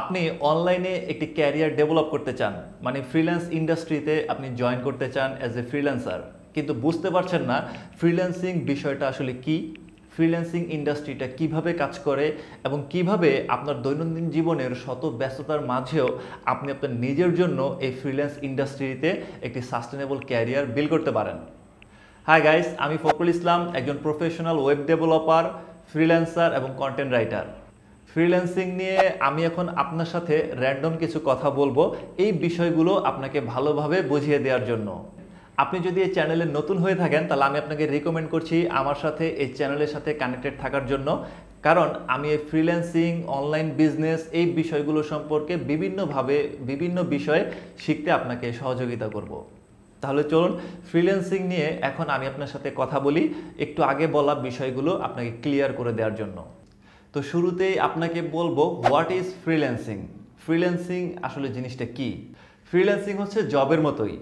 আপনি অনলাইনে একটি ক্যারিয়ার ডেভেলপ করতে চান মানে ফ্রিল্যান্স ইন্ডাস্ট্রিতে আপনি জয়েন করতে চান অ্যাজ এ ফ্রিল্যান্সার কিন্তু বুঝতে পারছেন না ফ্রিল্যান্সিং বিষয়টা আসলে কি ফ্রিল্যান্সিং ইন্ডাস্ট্রিটা কিভাবে কাজ করে এবং কিভাবে আপনার দৈনন্দিন জীবনের শত ব্যস্ততার মাঝেও আপনি আপনার নিজের জন্য এই ফ্রিল্যান্স ইন্ডাস্ট্রিতে একটি সাস্টেনেবল ক্যারিয়ার বিল করতে পারেন হাই গাইস আমি ফকরুল ইসলাম একজন প্রফেশনাল ওয়েব ডেভেলপার ফ্রিল্যান্সার এবং কন্টেন্ট রাইটার ফ্রিল্যান্সিং নিয়ে আমি এখন আপনার সাথে র্যান্ডম কিছু কথা বলবো এই বিষয়গুলো আপনাকে ভালোভাবে বুঝিয়ে দেওয়ার জন্য আপনি যদি এই চ্যানেলে নতুন হয়ে থাকেন তাহলে আমি আপনাকে রিকমেন্ড করছি আমার সাথে এই চ্যানেলের সাথে কানেক্টেড থাকার জন্য কারণ আমি এই ফ্রিল্যান্সিং অনলাইন বিজনেস এই বিষয়গুলো সম্পর্কে বিভিন্নভাবে বিভিন্ন বিষয়ে শিখতে আপনাকে সহযোগিতা করব। তাহলে চলুন ফ্রিল্যান্সিং নিয়ে এখন আমি আপনার সাথে কথা বলি একটু আগে বলা বিষয়গুলো আপনাকে ক্লিয়ার করে দেওয়ার জন্য তো শুরুতেই আপনাকে বলবো হোয়াট ইজ ফ্রিল্যান্সিং ফ্রিল্যান্সিং আসলে জিনিসটা কি ফ্রিল্যান্সিং হচ্ছে জবের মতোই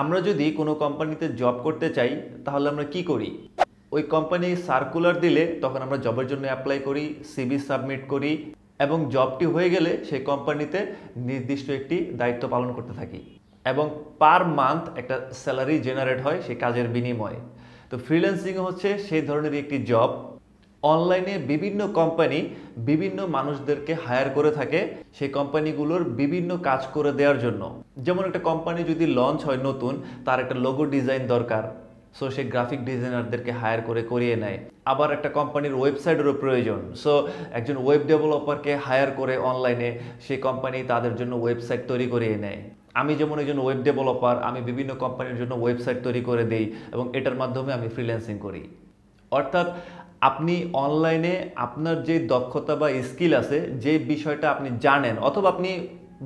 আমরা যদি কোনো কোম্পানিতে জব করতে চাই তাহলে আমরা কি করি ওই কোম্পানি সার্কুলার দিলে তখন আমরা জবের জন্য অ্যাপ্লাই করি সিবি সাবমিট করি এবং জবটি হয়ে গেলে সেই কোম্পানিতে নির্দিষ্ট একটি দায়িত্ব পালন করতে থাকি এবং পার মান্থ একটা স্যালারি জেনারেট হয় সেই কাজের বিনিময়ে তো ফ্রিল্যান্সিং হচ্ছে সেই ধরনের একটি জব অনলাইনে বিভিন্ন কোম্পানি বিভিন্ন মানুষদেরকে হায়ার করে থাকে সেই কোম্পানিগুলোর বিভিন্ন কাজ করে দেওয়ার জন্য যেমন একটা কোম্পানি যদি লঞ্চ হয় নতুন তার একটা লোগো ডিজাইন দরকার সো সে গ্রাফিক ডিজাইনারদেরকে হায়ার করে করিয়ে নেয় আবার একটা কোম্পানির ওয়েবসাইটেরও প্রয়োজন সো একজন ওয়েব ডেভেলপারকে হায়ার করে অনলাইনে সেই কোম্পানি তাদের জন্য ওয়েবসাইট তৈরি করিয়ে নেয় আমি যেমন একজন ওয়েব ডেভেলপার আমি বিভিন্ন কোম্পানির জন্য ওয়েবসাইট তৈরি করে দিই এবং এটার মাধ্যমে আমি ফ্রিল্যান্সিং করি অর্থাৎ আপনি অনলাইনে আপনার যে দক্ষতা বা স্কিল আছে যে বিষয়টা আপনি জানেন অথবা আপনি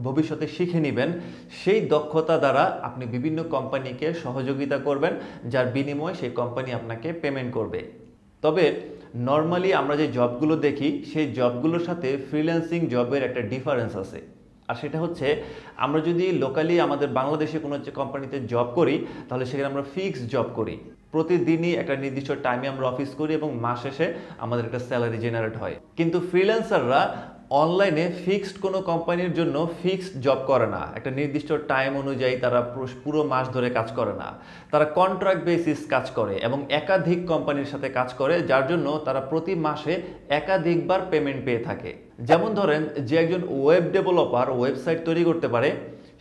ভবিষ্যতে শিখে নেবেন সেই দক্ষতা দ্বারা আপনি বিভিন্ন কোম্পানিকে সহযোগিতা করবেন যার বিনিময়ে সেই কোম্পানি আপনাকে পেমেন্ট করবে তবে নর্মালি আমরা যে জবগুলো দেখি সেই জবগুলোর সাথে ফ্রিল্যান্সিং জবের একটা ডিফারেন্স আছে আর সেটা হচ্ছে আমরা যদি লোকালি আমাদের বাংলাদেশে কোনো কোম্পানিতে জব করি তাহলে সেখানে আমরা ফিক্সড জব করি প্রতিদিনই একটা নির্দিষ্ট টাইমে আমরা অফিস করি এবং মাস শেষে আমাদের একটা স্যালারি জেনারেট হয় কিন্তু ফ্রিল্যান্সাররা অনলাইনে ফিক্সড কোনো কোম্পানির জন্য ফিক্সড জব করে না একটা নির্দিষ্ট টাইম অনুযায়ী তারা পুরো মাস ধরে কাজ করে না তারা কন্ট্রাক্ট বেসিস কাজ করে এবং একাধিক কোম্পানির সাথে কাজ করে যার জন্য তারা প্রতি মাসে একাধিকবার পেমেন্ট পেয়ে থাকে যেমন ধরেন যে একজন ওয়েব ডেভেলপার ওয়েবসাইট তৈরি করতে পারে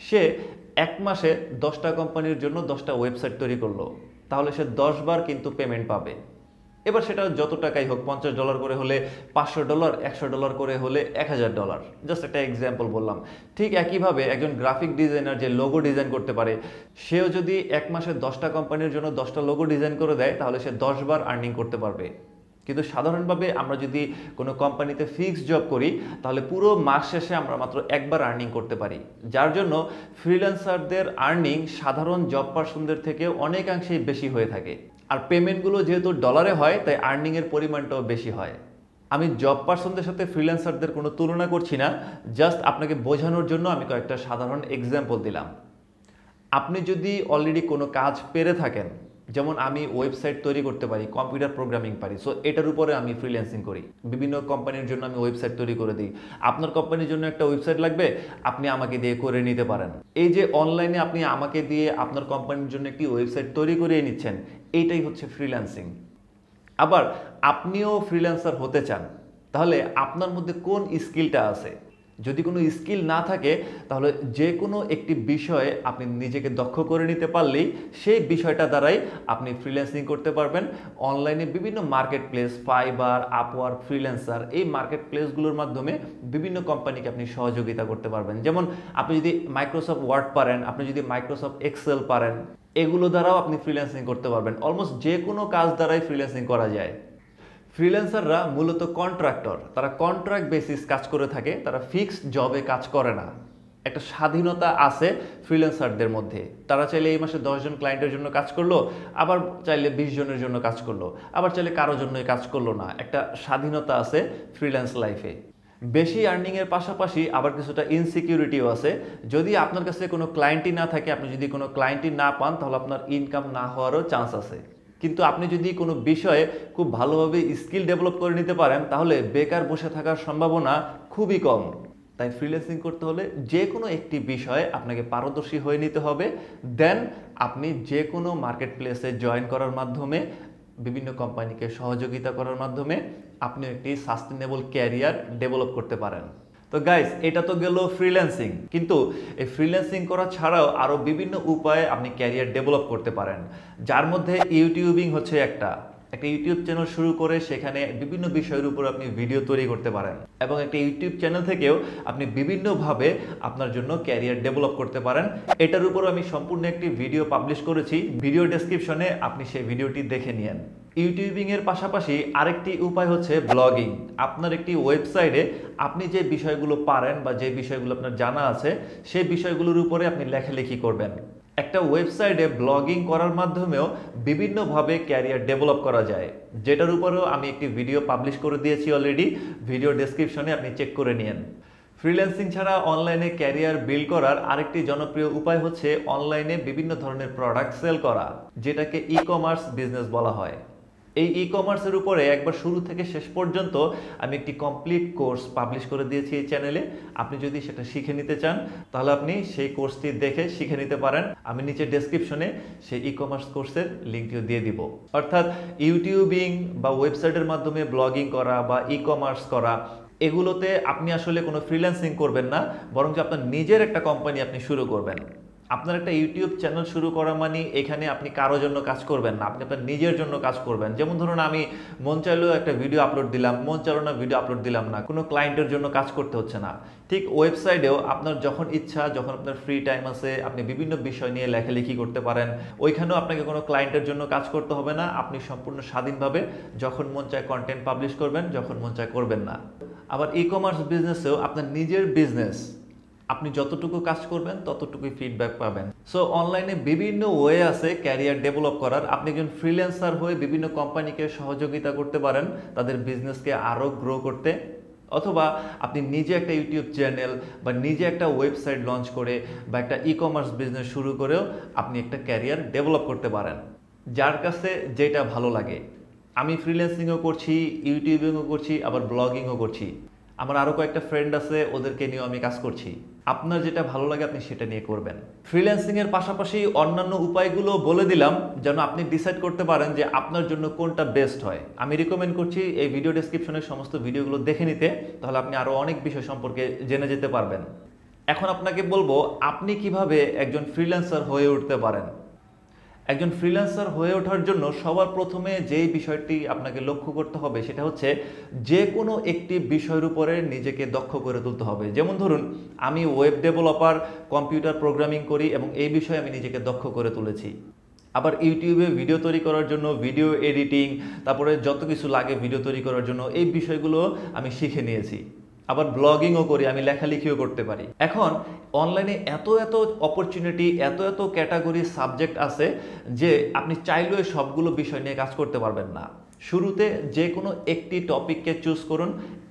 সে এক মাসে দশটা কোম্পানির জন্য দশটা ওয়েবসাইট তৈরি করলো তাহলে সে দশবার কিন্তু পেমেন্ট পাবে এবার সেটা যত টাকাই হোক পঞ্চাশ ডলার করে হলে পাঁচশো ডলার একশো ডলার করে হলে এক হাজার ডলার জাস্ট একটা এক্সাম্পল বললাম ঠিক একইভাবে একজন গ্রাফিক ডিজাইনার যে লোগো ডিজাইন করতে পারে সেও যদি এক মাসে দশটা কোম্পানির জন্য দশটা লোগো ডিজাইন করে দেয় তাহলে সে দশবার আর্নিং করতে পারবে কিন্তু সাধারণভাবে আমরা যদি কোনো কোম্পানিতে ফিক্সড জব করি তাহলে পুরো মাস শেষে আমরা মাত্র একবার আর্নিং করতে পারি যার জন্য ফ্রিল্যান্সারদের আর্নিং সাধারণ জব পার্সনদের থেকে অনেকাংশেই বেশি হয়ে থাকে আর পেমেন্টগুলো যেহেতু ডলারে হয় তাই আর্নিংয়ের পরিমাণটাও বেশি হয় আমি জব পার্সনদের সাথে ফ্রিল্যান্সারদের কোনো তুলনা করছি না জাস্ট আপনাকে বোঝানোর জন্য আমি কয়েকটা সাধারণ এক্সাম্পল দিলাম আপনি যদি অলরেডি কোনো কাজ পেরে থাকেন যেমন আমি ওয়েবসাইট তৈরি করতে পারি কম্পিউটার প্রোগ্রামিং পারি সো এটার উপরে আমি ফ্রিল্যান্সিং করি বিভিন্ন কোম্পানির জন্য আমি ওয়েবসাইট তৈরি করে দিই আপনার কোম্পানির জন্য একটা ওয়েবসাইট লাগবে আপনি আমাকে দিয়ে করে নিতে পারেন এই যে অনলাইনে আপনি আমাকে দিয়ে আপনার কোম্পানির জন্য একটি ওয়েবসাইট তৈরি করিয়ে নিচ্ছেন এইটাই হচ্ছে ফ্রিল্যান্সিং আবার আপনিও ফ্রিল্যান্সার হতে চান তাহলে আপনার মধ্যে কোন স্কিলটা আছে যদি কোনো স্কিল না থাকে তাহলে যে কোনো একটি বিষয়ে আপনি নিজেকে দক্ষ করে নিতে পারলেই সেই বিষয়টা দ্বারাই আপনি ফ্রিল্যান্সিং করতে পারবেন অনলাইনে বিভিন্ন marketplace Fiverr Upwork freelancer এই মার্কেট প্লেসগুলোর মাধ্যমে বিভিন্ন কোম্পানিকে আপনি সহযোগিতা করতে পারবেন যেমন আপনি যদি মাইক্রোসফট ওয়ার্ড পারেন আপনি যদি মাইক্রোসফট এক্সেল পারেন এগুলো দ্বারাও আপনি ফ্রিল্যান্সিং করতে পারবেন অলমোস্ট যে কোনো কাজ দ্বারাই ফ্রিল্যান্সিং করা যায় ফ্রিল্যান্সাররা মূলত কন্ট্রাক্টর তারা কন্ট্রাক্ট বেসিস কাজ করে থাকে তারা ফিক্সড জবে কাজ করে না একটা স্বাধীনতা আছে ফ্রিল্যান্সারদের মধ্যে তারা চাইলে এই মাসে দশজন ক্লায়েন্টের জন্য কাজ করলো আবার চাইলে বিশ জনের জন্য কাজ করলো আবার চাইলে কারো জন্যই কাজ করলো না একটা স্বাধীনতা আছে ফ্রিল্যান্স লাইফে বেশি আর্নিংয়ের পাশাপাশি আবার কিছুটা ইনসিকিউরিটিও আছে যদি আপনার কাছে কোনো ক্লায়েন্টই না থাকে আপনি যদি কোনো ক্লায়েন্টই না পান তাহলে আপনার ইনকাম না হওয়ারও চান্স আছে কিন্তু আপনি যদি কোনো বিষয়ে খুব ভালোভাবে স্কিল ডেভেলপ করে নিতে পারেন তাহলে বেকার বসে থাকার সম্ভাবনা খুবই কম তাই ফ্রিল্যান্সিং করতে হলে যে কোনো একটি বিষয়ে আপনাকে পারদর্শী হয়ে নিতে হবে দেন আপনি যে কোনো মার্কেট প্লেসে জয়েন করার মাধ্যমে বিভিন্ন কোম্পানিকে সহযোগিতা করার মাধ্যমে আপনি একটি সাস্টেনেবল ক্যারিয়ার ডেভেলপ করতে পারেন তো গাইস এটা তো গেল ফ্রিল্যান্সিং কিন্তু এই ফ্রিল্যান্সিং করা ছাড়াও আরও বিভিন্ন উপায়ে আপনি ক্যারিয়ার ডেভেলপ করতে পারেন যার মধ্যে ইউটিউবিং হচ্ছে একটা একটা ইউটিউব চ্যানেল শুরু করে সেখানে বিভিন্ন বিষয়ের উপর আপনি ভিডিও তৈরি করতে পারেন এবং একটা ইউটিউব চ্যানেল থেকেও আপনি বিভিন্নভাবে আপনার জন্য ক্যারিয়ার ডেভেলপ করতে পারেন এটার উপর আমি সম্পূর্ণ একটি ভিডিও পাবলিশ করেছি ভিডিও ডেসক্রিপশনে আপনি সেই ভিডিওটি দেখে নিন ইউটিউবিংয়ের পাশাপাশি আরেকটি উপায় হচ্ছে ব্লগিং আপনার একটি ওয়েবসাইটে আপনি যে বিষয়গুলো পারেন বা যে বিষয়গুলো আপনার জানা আছে সেই বিষয়গুলোর উপরে আপনি লেখালেখি করবেন একটা ওয়েবসাইটে ব্লগিং করার মাধ্যমেও বিভিন্নভাবে ক্যারিয়ার ডেভেলপ করা যায় যেটার উপরেও আমি একটি ভিডিও পাবলিশ করে দিয়েছি অলরেডি ভিডিও ডিসক্রিপশনে আপনি চেক করে নিন ফ্রিল্যান্সিং ছাড়া অনলাইনে ক্যারিয়ার বিল্ড করার আরেকটি জনপ্রিয় উপায় হচ্ছে অনলাইনে বিভিন্ন ধরনের প্রোডাক্ট সেল করা যেটাকে ই কমার্স বিজনেস বলা হয় এই ই কমার্সের উপরে একবার শুরু থেকে শেষ পর্যন্ত আমি একটি কমপ্লিট কোর্স পাবলিশ করে দিয়েছি এই চ্যানেলে আপনি যদি সেটা শিখে নিতে চান তাহলে আপনি সেই কোর্সটি দেখে শিখে নিতে পারেন আমি নিচে ডেসক্রিপশনে সেই ই কমার্স কোর্সের লিঙ্কটিও দিয়ে দিব অর্থাৎ ইউটিউবিং বা ওয়েবসাইটের মাধ্যমে ব্লগিং করা বা ই কমার্স করা এগুলোতে আপনি আসলে কোনো ফ্রিল্যান্সিং করবেন না বরঞ্চ আপনার নিজের একটা কোম্পানি আপনি শুরু করবেন আপনার একটা ইউটিউব চ্যানেল শুরু করা মানে এখানে আপনি কারোর জন্য কাজ করবেন না আপনি আপনার নিজের জন্য কাজ করবেন যেমন ধরুন আমি মন চাইলেও একটা ভিডিও আপলোড দিলাম মন চাইলো না ভিডিও আপলোড দিলাম না কোনো ক্লায়েন্টের জন্য কাজ করতে হচ্ছে না ঠিক ওয়েবসাইটেও আপনার যখন ইচ্ছা যখন আপনার ফ্রি টাইম আছে আপনি বিভিন্ন বিষয় নিয়ে লেখালেখি করতে পারেন ওইখানেও আপনাকে কোনো ক্লায়েন্টের জন্য কাজ করতে হবে না আপনি সম্পূর্ণ স্বাধীনভাবে যখন মন চায় কন্টেন্ট পাবলিশ করবেন যখন মন চায় করবেন না আবার ই কমার্স বিজনেসেও আপনার নিজের বিজনেস আপনি যতটুকু কাজ করবেন ততটুকুই ফিডব্যাক পাবেন সো অনলাইনে বিভিন্ন ওয়ে আছে ক্যারিয়ার ডেভেলপ করার আপনি একজন ফ্রিল্যান্সার হয়ে বিভিন্ন কোম্পানিকে সহযোগিতা করতে পারেন তাদের বিজনেসকে আরও গ্রো করতে অথবা আপনি নিজে একটা ইউটিউব চ্যানেল বা নিজে একটা ওয়েবসাইট লঞ্চ করে বা একটা ই কমার্স বিজনেস শুরু করেও আপনি একটা ক্যারিয়ার ডেভেলপ করতে পারেন যার কাছে যেটা ভালো লাগে আমি ফ্রিল্যান্সিংও করছি ইউটিউবিংও করছি আবার ব্লগিংও করছি আমার আরও কয়েকটা ফ্রেন্ড আছে ওদেরকে নিয়েও আমি কাজ করছি আপনার যেটা ভালো লাগে আপনি সেটা নিয়ে করবেন ফ্রিল্যান্সিংয়ের পাশাপাশি অন্যান্য উপায়গুলো বলে দিলাম যেন আপনি ডিসাইড করতে পারেন যে আপনার জন্য কোনটা বেস্ট হয় আমি রিকমেন্ড করছি এই ভিডিও ডিসক্রিপশনের সমস্ত ভিডিওগুলো দেখে নিতে তাহলে আপনি আরও অনেক বিষয় সম্পর্কে জেনে যেতে পারবেন এখন আপনাকে বলবো আপনি কিভাবে একজন ফ্রিল্যান্সার হয়ে উঠতে পারেন একজন ফ্রিল্যান্সার হয়ে ওঠার জন্য সবার প্রথমে যে বিষয়টি আপনাকে লক্ষ্য করতে হবে সেটা হচ্ছে যে কোনো একটি বিষয়ের উপরে নিজেকে দক্ষ করে তুলতে হবে যেমন ধরুন আমি ওয়েব ডেভেলপার কম্পিউটার প্রোগ্রামিং করি এবং এই বিষয়ে আমি নিজেকে দক্ষ করে তুলেছি আবার ইউটিউবে ভিডিও তৈরি করার জন্য ভিডিও এডিটিং তারপরে যত কিছু লাগে ভিডিও তৈরি করার জন্য এই বিষয়গুলো আমি শিখে নিয়েছি আবার ব্লগিংও করি আমি লেখালেখিও করতে পারি এখন অনলাইনে এত এত অপরচুনিটি এত এত ক্যাটাগরি সাবজেক্ট আছে যে আপনি চাইলেও সবগুলো বিষয় নিয়ে কাজ করতে পারবেন না শুরুতে যে কোনো একটি টপিককে চুজ করুন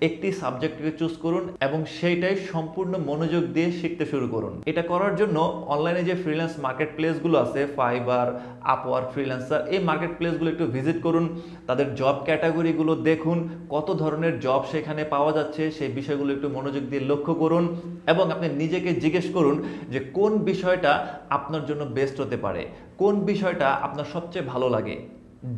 একটি সাবজেক্টকে চুজ করুন এবং সেইটাই সম্পূর্ণ মনোযোগ দিয়ে শিখতে শুরু করুন এটা করার জন্য অনলাইনে যে ফ্রিল্যান্স মার্কেট প্লেসগুলো আছে ফাইবার আপওয়ার ফ্রিল্যান্সার এই মার্কেট প্লেসগুলো একটু ভিজিট করুন তাদের জব ক্যাটাগরিগুলো দেখুন কত ধরনের জব সেখানে পাওয়া যাচ্ছে সেই বিষয়গুলো একটু মনোযোগ দিয়ে লক্ষ্য করুন এবং আপনি নিজেকে জিজ্ঞেস করুন যে কোন বিষয়টা আপনার জন্য বেস্ট হতে পারে কোন বিষয়টা আপনার সবচেয়ে ভালো লাগে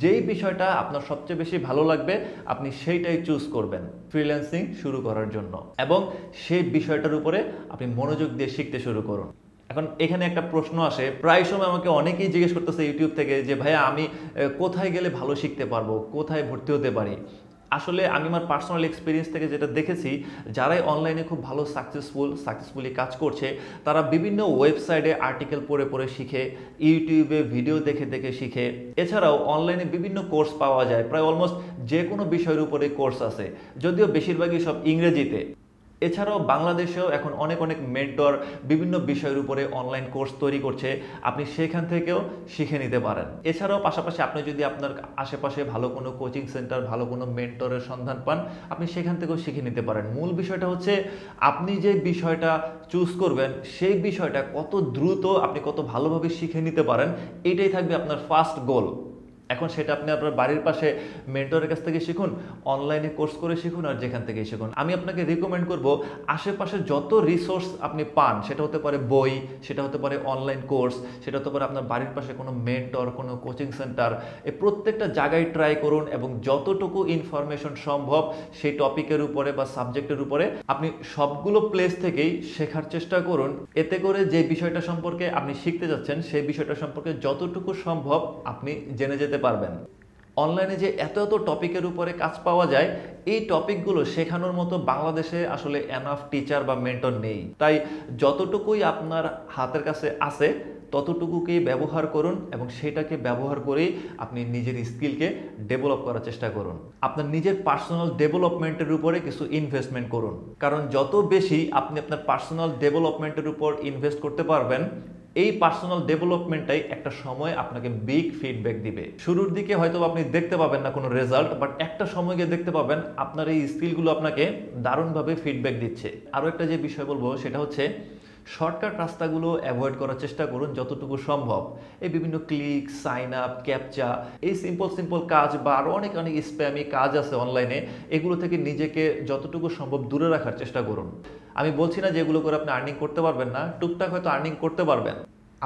যেই বিষয়টা আপনার সবচেয়ে বেশি ভালো লাগবে আপনি সেইটাই চুজ করবেন ফ্রিল্যান্সিং শুরু করার জন্য এবং সেই বিষয়টার উপরে আপনি মনোযোগ দিয়ে শিখতে শুরু করুন এখন এখানে একটা প্রশ্ন আসে প্রায় সময় আমাকে অনেকেই জিজ্ঞেস করতেছে ইউটিউব থেকে যে ভাইয়া আমি কোথায় গেলে ভালো শিখতে পারবো কোথায় ভর্তি হতে পারি আসলে আমি আমার পার্সোনাল এক্সপিরিয়েন্স থেকে যেটা দেখেছি যারাই অনলাইনে খুব ভালো সাকসেসফুল সাকসেসফুলি কাজ করছে তারা বিভিন্ন ওয়েবসাইটে আর্টিকেল পড়ে পড়ে শিখে ইউটিউবে ভিডিও দেখে দেখে শিখে এছাড়াও অনলাইনে বিভিন্ন কোর্স পাওয়া যায় প্রায় অলমোস্ট যে কোনো বিষয়ের উপরে কোর্স আছে যদিও বেশিরভাগই সব ইংরেজিতে এছাড়াও বাংলাদেশেও এখন অনেক অনেক মেন্টর বিভিন্ন বিষয়ের উপরে অনলাইন কোর্স তৈরি করছে আপনি সেখান থেকেও শিখে নিতে পারেন এছাড়াও পাশাপাশি আপনি যদি আপনার আশেপাশে ভালো কোনো কোচিং সেন্টার ভালো কোনো মেন্টরের সন্ধান পান আপনি সেখান থেকেও শিখে নিতে পারেন মূল বিষয়টা হচ্ছে আপনি যে বিষয়টা চুজ করবেন সেই বিষয়টা কত দ্রুত আপনি কত ভালোভাবে শিখে নিতে পারেন এটাই থাকবে আপনার ফার্স্ট গোল এখন সেটা আপনি আপনার বাড়ির পাশে মেন্টরের কাছ থেকে শিখুন অনলাইনে কোর্স করে শিখুন আর যেখান থেকেই শিখুন আমি আপনাকে রিকমেন্ড করব আশেপাশে যত রিসোর্স আপনি পান সেটা হতে পারে বই সেটা হতে পারে অনলাইন কোর্স সেটা হতে পারে আপনার বাড়ির পাশে কোনো মেন্টর কোনো কোচিং সেন্টার এই প্রত্যেকটা জায়গায় ট্রাই করুন এবং যতটুকু ইনফরমেশন সম্ভব সেই টপিকের উপরে বা সাবজেক্টের উপরে আপনি সবগুলো প্লেস থেকেই শেখার চেষ্টা করুন এতে করে যে বিষয়টা সম্পর্কে আপনি শিখতে যাচ্ছেন সেই বিষয়টা সম্পর্কে যতটুকু সম্ভব আপনি জেনে যেতে পারবেন অনলাইনে যে এত এত টপিকের উপরে কাজ পাওয়া যায় এই টপিকগুলো শেখানোর মতো বাংলাদেশে আসলে এনাফ টিচার বা মেন্টর নেই তাই যতটুকুই আপনার হাতের কাছে আছে ততটুকুকেই ব্যবহার করুন এবং সেটাকে ব্যবহার করেই আপনি নিজের স্কিলকে ডেভেলপ করার চেষ্টা করুন আপনার নিজের পার্সোনাল ডেভেলপমেন্টের উপরে কিছু ইনভেস্টমেন্ট করুন কারণ যত বেশি আপনি আপনার পার্সোনাল ডেভেলপমেন্টের উপর ইনভেস্ট করতে পারবেন এই পার্সোনাল ডেভেলপমেন্টটাই একটা সময় আপনাকে বিগ ফিডব্যাক দিবে শুরুর দিকে হয়তো আপনি দেখতে পাবেন না কোনো রেজাল্ট বাট একটা সময় গিয়ে দেখতে পাবেন আপনার এই স্কিলগুলো আপনাকে দারুণভাবে ফিডব্যাক দিচ্ছে আরও একটা যে বিষয় বলবো সেটা হচ্ছে শর্টকাট রাস্তাগুলো অ্যাভয়েড করার চেষ্টা করুন যতটুকু সম্ভব এই বিভিন্ন ক্লিক সাইন আপ ক্যাপচা এই সিম্পল সিম্পল কাজ বা আরও অনেক অনেক স্প্যামি কাজ আছে অনলাইনে এগুলো থেকে নিজেকে যতটুকু সম্ভব দূরে রাখার চেষ্টা করুন আমি বলছি না যে এগুলো করে আপনি আর্নিং করতে পারবেন না টুকটাক হয়তো আর্নিং করতে পারবেন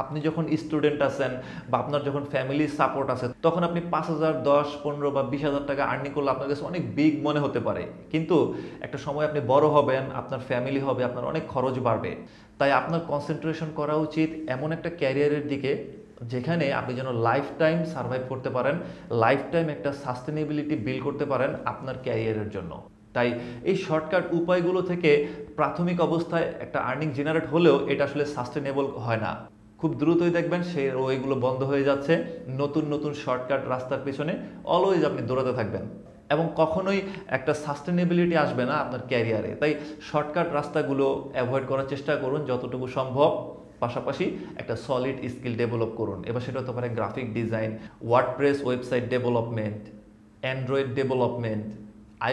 আপনি যখন স্টুডেন্ট আছেন বা আপনার যখন ফ্যামিলির সাপোর্ট আছে তখন আপনি পাঁচ হাজার দশ পনেরো বা বিশ হাজার টাকা আর্নিং করলে আপনার কাছে অনেক বিগ মনে হতে পারে কিন্তু একটা সময় আপনি বড় হবেন আপনার ফ্যামিলি হবে আপনার অনেক খরচ বাড়বে তাই আপনার কনসেন্ট্রেশন করা উচিত এমন একটা ক্যারিয়ারের দিকে যেখানে আপনি যেন লাইফ টাইম সার্ভাইভ করতে পারেন লাইফ টাইম একটা সাস্টেনেবিলিটি বিল করতে পারেন আপনার ক্যারিয়ারের জন্য তাই এই শর্টকাট উপায়গুলো থেকে প্রাথমিক অবস্থায় একটা আর্নিং জেনারেট হলেও এটা আসলে সাস্টেনেবল হয় না খুব দ্রুতই দেখবেন সে ওইগুলো বন্ধ হয়ে যাচ্ছে নতুন নতুন শর্টকাট রাস্তার পেছনে অলওয়েজ আপনি দৌড়াতে থাকবেন এবং কখনোই একটা সাস্টেনেবিলিটি আসবে না আপনার ক্যারিয়ারে তাই শর্টকাট রাস্তাগুলো অ্যাভয়েড করার চেষ্টা করুন যতটুকু সম্ভব পাশাপাশি একটা সলিড স্কিল ডেভেলপ করুন এবার সেটা হতে পারে graphic design WordPress website development Android development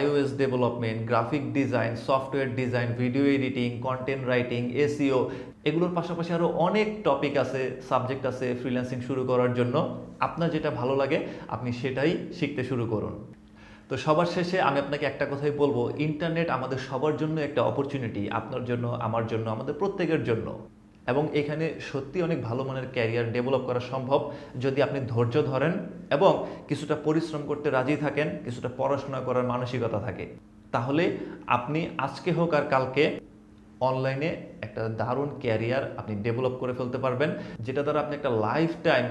iOS development graphic design software design video editing content writing SEO এগুলোর পাশাপাশি আরও অনেক টপিক আছে সাবজেক্ট আছে ফ্রিল্যান্সিং শুরু করার জন্য আপনার যেটা ভালো লাগে আপনি সেটাই শিখতে শুরু করুন তো সবার শেষে আমি আপনাকে একটা কথাই বলবো ইন্টারনেট আমাদের সবার জন্য একটা অপরচুনিটি আপনার জন্য আমার জন্য আমাদের প্রত্যেকের জন্য এবং এখানে সত্যি অনেক ভালো মানের ক্যারিয়ার ডেভেলপ করা সম্ভব যদি আপনি ধৈর্য ধরেন এবং কিছুটা পরিশ্রম করতে রাজি থাকেন কিছুটা পড়াশোনা করার মানসিকতা থাকে তাহলে আপনি আজকে হোক আর কালকে অনলাইনে একটা দারুণ ক্যারিয়ার আপনি ডেভেলপ করে ফেলতে পারবেন যেটা দ্বারা আপনি একটা life time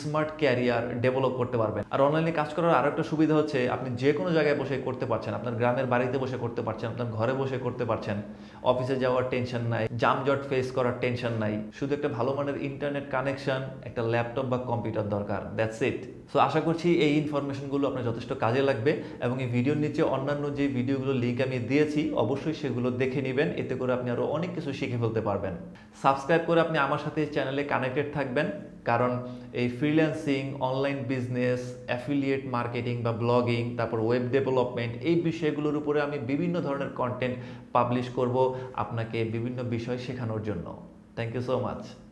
smart career develop করতে পারবেন আর অনলাইনে কাজ করার আরও একটা সুবিধা হচ্ছে আপনি যে কোনো জায়গায় বসে করতে পারছেন আপনার গ্রামের বাড়িতে বসে করতে পারছেন আপনার ঘরে বসে করতে পারছেন অফিসে যাওয়ার টেনশন নাই জামজট ফেস করার টেনশন নাই শুধু একটা ভালো মানের ইন্টারনেট কানেকশন একটা ল্যাপটপ বা কম্পিউটার দরকার দ্যাটস ইট সো আশা করছি এই ইনফরমেশনগুলো আপনার যথেষ্ট কাজে লাগবে এবং এই ভিডিওর নিচে অন্যান্য যে ভিডিওগুলো লিঙ্ক আমি দিয়েছি অবশ্যই সেগুলো দেখে নেবেন এতে করে আপনি আরও অনেক কিছু শিখে ফেলতে পারবেন সাবস্ক্রাইব করে আপনি আমার সাথে চ্যানেলে কানেক্টেড থাকবেন কারণ এই freelancing online business affiliate marketing বা ব্লগিং তারপর ওয়েব ডেভেলপমেন্ট এই বিষয়গুলোর উপরে আমি বিভিন্ন ধরনের কন্টেন্ট পাবলিশ করব আপনাকে বিভিন্ন বিষয় শেখানোর জন্য থ্যাংক ইউ সো মাচ